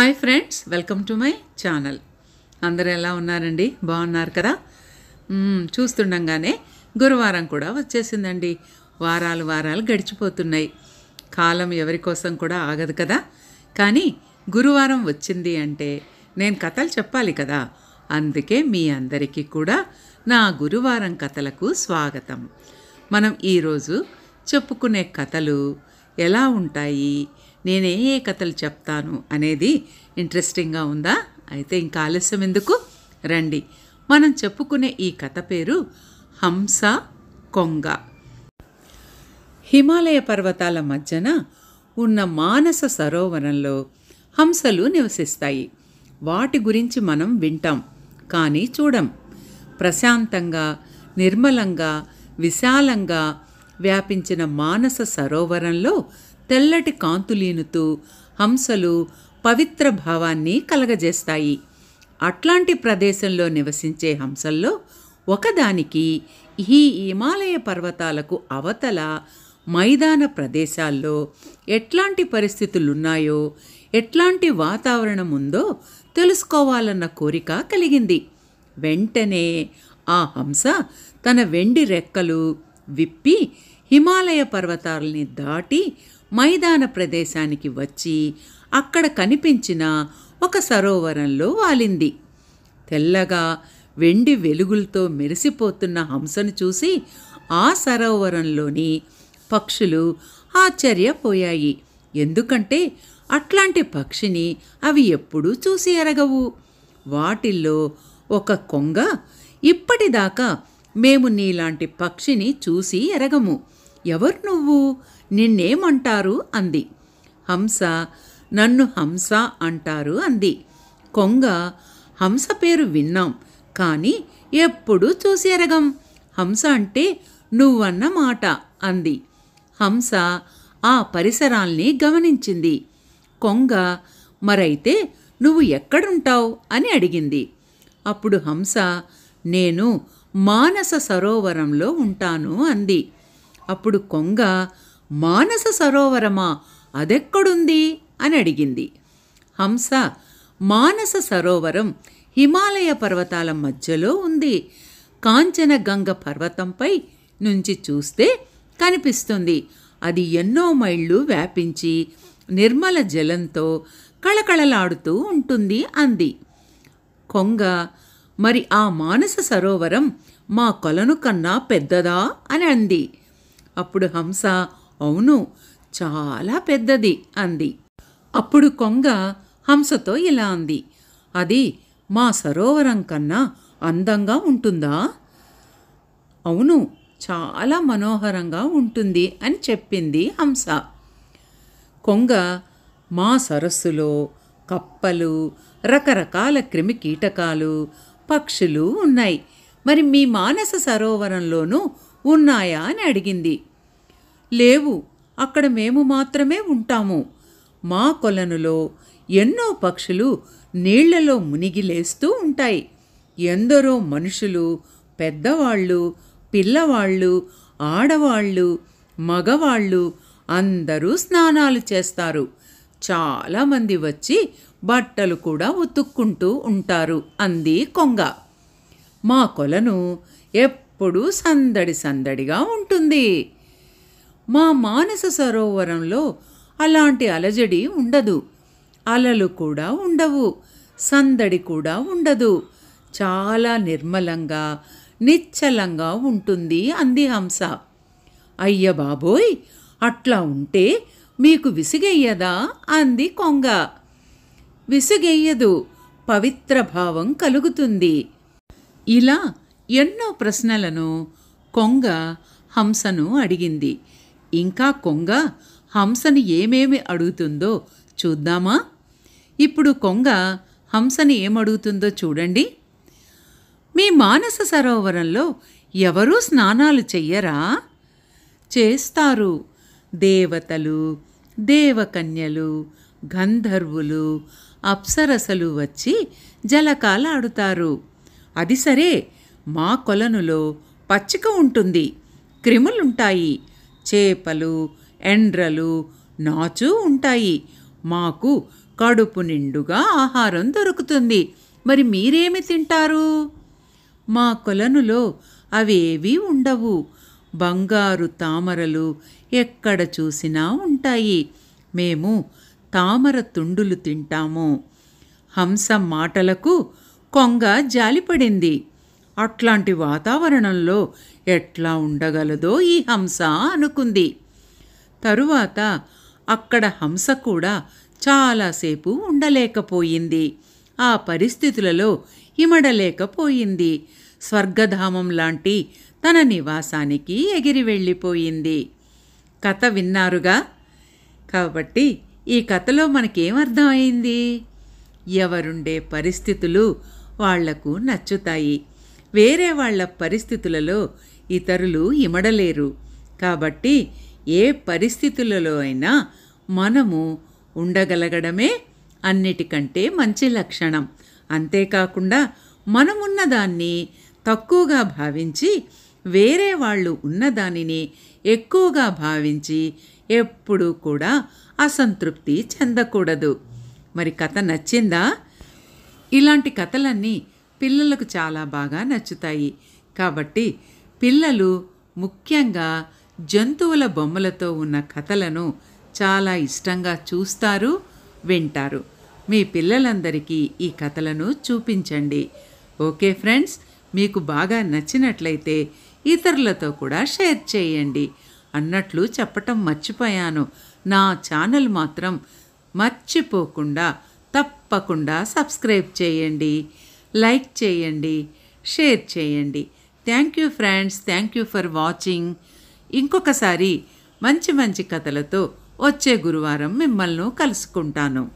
hi friends welcome to my channel అందరూ ఎలా ఉన్నారండి బాగున్నారు కదా చూస్తుండగానే గురువారం కూడా వచ్చేసిందండి వారాలు వారాలు గడిచిపోతున్నాయి కాలం ఎవరి కోసం కూడా ఆగదు కదా కానీ గురువారం వచ్చింది అంటే నేను కథలు చెప్పాలి కదా అందుకే మీ అందరికీ కూడా నా గురువారం కథలకు స్వాగతం మనం ఈరోజు చెప్పుకునే కథలు ఎలా ఉంటాయి నేనే ఏ కథలు చెప్తాను అనేది ఇంట్రెస్టింగ్గా ఉందా అయితే ఇంకా ఆలస్యం ఎందుకు రండి మనం చెప్పుకునే ఈ కథ పేరు హంస కొంగ హిమాలయ పర్వతాల మధ్యన ఉన్న మానస సరోవరంలో హంసలు నివసిస్తాయి వాటి గురించి మనం వింటాం కానీ చూడం ప్రశాంతంగా నిర్మలంగా విశాలంగా వ్యాపించిన మానస సరోవరంలో తెల్లటి కాంతులీనుతూ హంసలు పవిత్ర భావాన్ని కలగజేస్తాయి అట్లాంటి ప్రదేశంలో నివసించే హంసల్లో ఒకదానికి ఈ హిమాలయ పర్వతాలకు అవతల మైదాన ప్రదేశాల్లో ఎట్లాంటి పరిస్థితులున్నాయో ఎట్లాంటి వాతావరణం ఉందో తెలుసుకోవాలన్న కోరిక కలిగింది వెంటనే ఆ హంస తన వెండి రెక్కలు విప్పి హిమాలయ పర్వతాలని దాటి మైదాన ప్రదేశానికి వచ్చి అక్కడ కనిపించిన ఒక సరోవరంలో వాలింది తెల్లగా వెండి వెలుగులతో మెరిసిపోతున్న హంసను చూసి ఆ సరోవరంలోని పక్షులు ఆశ్చర్యపోయాయి ఎందుకంటే అట్లాంటి పక్షిని అవి ఎప్పుడూ చూసి ఎరగవు వాటిల్లో ఒక కొంగ ఇప్పటిదాకా మేము నీలాంటి పక్షిని చూసి ఎరగము ఎవరు నువ్వు నిన్నేమంటారు అంది హంస నన్ను హంస అంటారు అంది కొంగ హంస పేరు విన్నాం కానీ ఎప్పుడూ చూసేరగం హంస అంటే నువ్వన్న మాట అంది హంస ఆ పరిసరాల్ని గమనించింది కొంగ మరైతే నువ్వు ఎక్కడుంటావు అని అడిగింది అప్పుడు హంస నేను మానస సరోవరంలో ఉంటాను అంది అప్పుడు కొంగ మానస సరోవరమా అదెక్కడుంది అని అడిగింది హంస మానస సరోవరం హిమాలయ పర్వతాల మధ్యలో ఉంది కాంచనగంగ పర్వతంపై నుంచి చూస్తే కనిపిస్తుంది అది ఎన్నో మైళ్ళు వ్యాపించి నిర్మల జలంతో కళకళలాడుతూ ఉంటుంది అంది కొంగ మరి ఆ మానస సరోవరం మా కొలను కన్నా పెద్దదా అని అంది అప్పుడు హంస అవును చాలా పెద్దది అంది అప్పుడు కొంగ హంసతో ఇలా అంది అది మా సరోవరం కన్నా అందంగా ఉంటుందా అవును చాలా మనోహరంగా ఉంటుంది అని చెప్పింది హంస కొంగ మా సరస్సులో కప్పలు రకరకాల క్రిమి కీటకాలు పక్షులు ఉన్నాయి మరి మీ మానస సరోవరంలోనూ ఉన్నాయా అని అడిగింది లేవు అక్కడ మేము మాత్రమే ఉంటాము మా కొలనులో ఎన్నో పక్షులు నీళ్లలో లేస్తూ ఉంటాయి ఎందరో మనుషులు పెద్దవాళ్ళు పిల్లవాళ్ళు ఆడవాళ్ళు మగవాళ్ళు అందరూ స్నానాలు చేస్తారు చాలామంది వచ్చి బట్టలు కూడా ఉతుక్కుంటూ ఉంటారు అంది కొంగ మా కొలను ఎప్పుడూ సందడి సందడిగా ఉంటుంది మా మానస సరోవరంలో అలాంటి అలజడి ఉండదు అలలు కూడా ఉండవు సందడి కూడా ఉండదు చాలా నిర్మలంగా నిశ్చలంగా ఉంటుంది అంది హంస అయ్య బాబోయ్ అట్లా ఉంటే మీకు విసిగెయ్యదా అంది కొంగ విసిగెయ్యదు పవిత్ర భావం కలుగుతుంది ఇలా ఎన్నో ప్రశ్నలను కొంగ హంసను అడిగింది ఇంకా కొంగ హంసని ఏమేమి అడుగుతుందో చూద్దామా ఇప్పుడు కొంగ హంసని ఏమడుగుతుందో చూడండి మీ మానస సరోవరంలో ఎవరూ స్నానాలు చెయ్యరా చేస్తారు దేవతలు దేవకన్యలు గంధర్వులు అప్సరసలు వచ్చి జలకాల ఆడుతారు అది సరే మా కొలనులో పచ్చిక ఉంటుంది క్రిములుంటాయి చేపలు ఎండ్రలు నాచు ఉంటాయి మాకు కడుపు నిండుగా ఆహారం దొరుకుతుంది మరి మీరేమి తింటారు మా కొలనులో అవేవీ ఉండవు బంగారు తామరలు ఎక్కడ చూసినా ఉంటాయి మేము తామర తుండులు తింటాము హంస మాటలకు కొంగ జాలిపడింది అట్లాంటి వాతావరణంలో ఎట్లా ఉండగలదో ఈ హంస అనుకుంది తరువాత అక్కడ హంస కూడా చాలాసేపు ఉండలేకపోయింది ఆ పరిస్థితులలో ఇమడలేకపోయింది స్వర్గధామం లాంటి తన నివాసానికి ఎగిరి వెళ్ళిపోయింది కథ విన్నారుగా కాబట్టి ఈ కథలో మనకేమర్థమైంది ఎవరుండే పరిస్థితులు వాళ్లకు నచ్చుతాయి వేరే వాళ్ల పరిస్థితులలో ఇతరులు ఇమడలేరు కాబట్టి ఏ పరిస్థితులలో అయినా మనము ఉండగలగడమే అన్నిటికంటే మంచి లక్షణం అంతేకాకుండా మనమున్న దాన్ని తక్కువగా భావించి వేరే వాళ్ళు ఉన్నదానిని ఎక్కువగా భావించి ఎప్పుడూ కూడా అసంతృప్తి చెందకూడదు మరి కథ నచ్చిందా ఇలాంటి కథలన్నీ పిల్లలకు చాలా బాగా నచ్చుతాయి కాబట్టి పిల్లలు ముఖ్యంగా జంతువుల బొమ్మలతో ఉన్న కథలను చాలా ఇష్టంగా చూస్తారు వింటారు మీ పిల్లలందరికీ ఈ కథలను చూపించండి ఓకే ఫ్రెండ్స్ మీకు బాగా నచ్చినట్లయితే ఇతరులతో కూడా షేర్ చేయండి అన్నట్లు చెప్పటం మర్చిపోయాను నా ఛానల్ మాత్రం మర్చిపోకుండా తప్పకుండా సబ్స్క్రైబ్ చేయండి లైక్ చేయండి షేర్ చేయండి thank you friends thank you for watching ఇంకొకసారి మంచి మంచి కథలతో వచ్చే గురువారం మిమ్మల్ని కలుసుకుంటాను